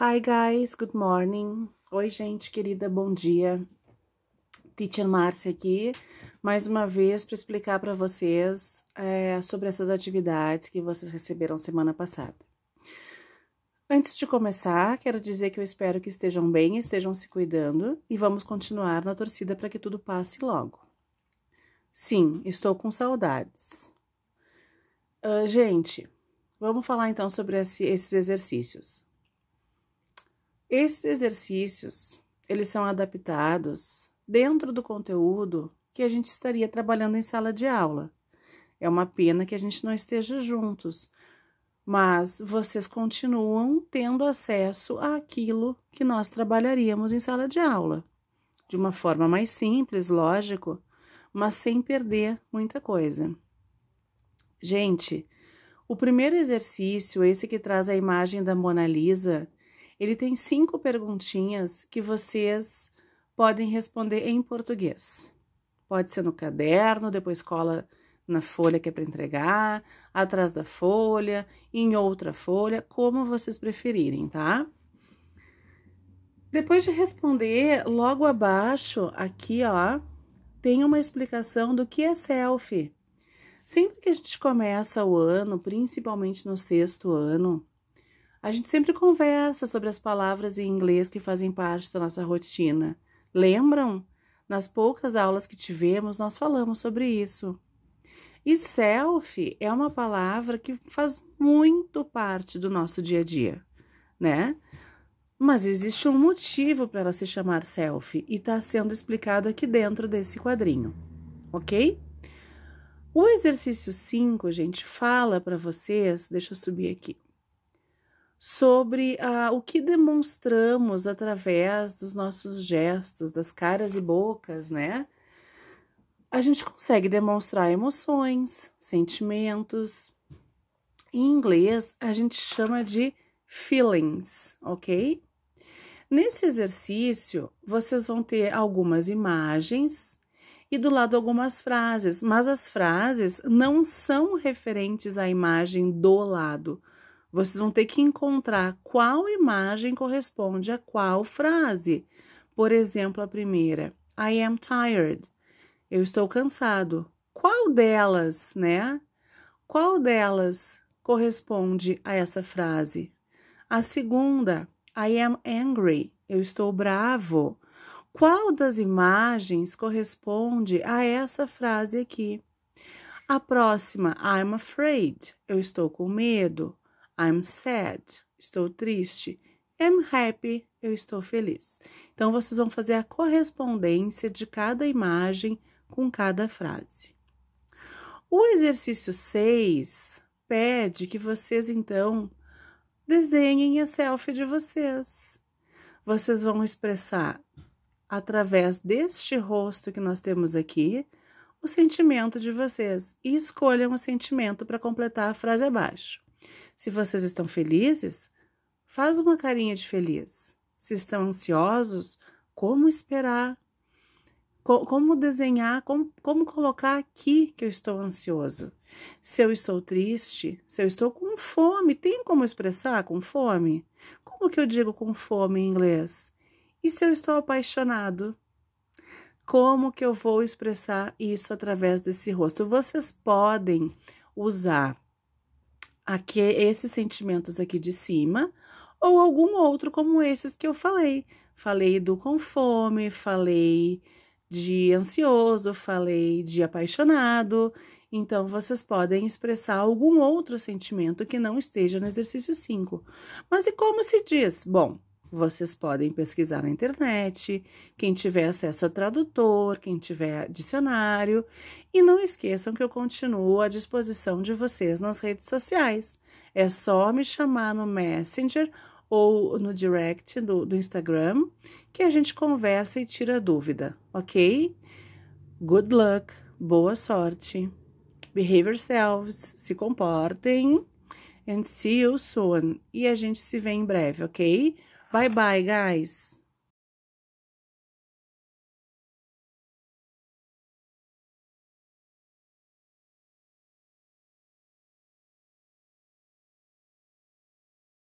Hi guys, good morning. Oi, gente querida, bom dia. Teacher Márcia aqui, mais uma vez para explicar para vocês é, sobre essas atividades que vocês receberam semana passada. Antes de começar, quero dizer que eu espero que estejam bem, estejam se cuidando e vamos continuar na torcida para que tudo passe logo. Sim, estou com saudades. Uh, gente, vamos falar então sobre esse, esses exercícios. Esses exercícios, eles são adaptados dentro do conteúdo que a gente estaria trabalhando em sala de aula. É uma pena que a gente não esteja juntos, mas vocês continuam tendo acesso àquilo que nós trabalharíamos em sala de aula, de uma forma mais simples, lógico, mas sem perder muita coisa. Gente, o primeiro exercício, esse que traz a imagem da Mona Lisa, ele tem cinco perguntinhas que vocês podem responder em português. Pode ser no caderno, depois cola na folha que é para entregar, atrás da folha, em outra folha, como vocês preferirem, tá? Depois de responder, logo abaixo, aqui, ó, tem uma explicação do que é selfie. Sempre que a gente começa o ano, principalmente no sexto ano, a gente sempre conversa sobre as palavras em inglês que fazem parte da nossa rotina. Lembram? Nas poucas aulas que tivemos, nós falamos sobre isso. E selfie é uma palavra que faz muito parte do nosso dia a dia, né? Mas existe um motivo para ela se chamar selfie e está sendo explicado aqui dentro desse quadrinho, ok? O exercício 5, gente, fala para vocês, deixa eu subir aqui sobre ah, o que demonstramos através dos nossos gestos, das caras e bocas, né? A gente consegue demonstrar emoções, sentimentos. Em inglês, a gente chama de feelings, ok? Nesse exercício, vocês vão ter algumas imagens e do lado algumas frases, mas as frases não são referentes à imagem do lado vocês vão ter que encontrar qual imagem corresponde a qual frase. Por exemplo, a primeira, I am tired. Eu estou cansado. Qual delas, né? Qual delas corresponde a essa frase? A segunda, I am angry. Eu estou bravo. Qual das imagens corresponde a essa frase aqui? A próxima, I'm afraid. Eu estou com medo. I'm sad, estou triste. I'm happy, eu estou feliz. Então, vocês vão fazer a correspondência de cada imagem com cada frase. O exercício 6 pede que vocês, então, desenhem a selfie de vocês. Vocês vão expressar, através deste rosto que nós temos aqui, o sentimento de vocês e escolham o sentimento para completar a frase abaixo. Se vocês estão felizes, faz uma carinha de feliz. Se estão ansiosos, como esperar? como desenhar? Como, como colocar aqui que eu estou ansioso? Se eu estou triste, se eu estou com fome, tem como expressar com fome? Como que eu digo com fome em inglês? E se eu estou apaixonado? Como que eu vou expressar isso através desse rosto? Vocês podem usar aqui esses sentimentos aqui de cima ou algum outro como esses que eu falei. Falei do com fome, falei de ansioso, falei de apaixonado. Então, vocês podem expressar algum outro sentimento que não esteja no exercício 5. Mas e como se diz? Bom, vocês podem pesquisar na internet, quem tiver acesso a tradutor, quem tiver dicionário. E não esqueçam que eu continuo à disposição de vocês nas redes sociais. É só me chamar no Messenger ou no direct do, do Instagram que a gente conversa e tira dúvida, ok? Good luck, boa sorte. Behave yourselves, se comportem. And see you soon. E a gente se vê em breve, ok? Bye-bye, guys.